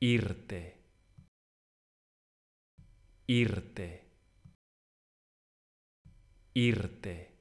irte, irte, irte.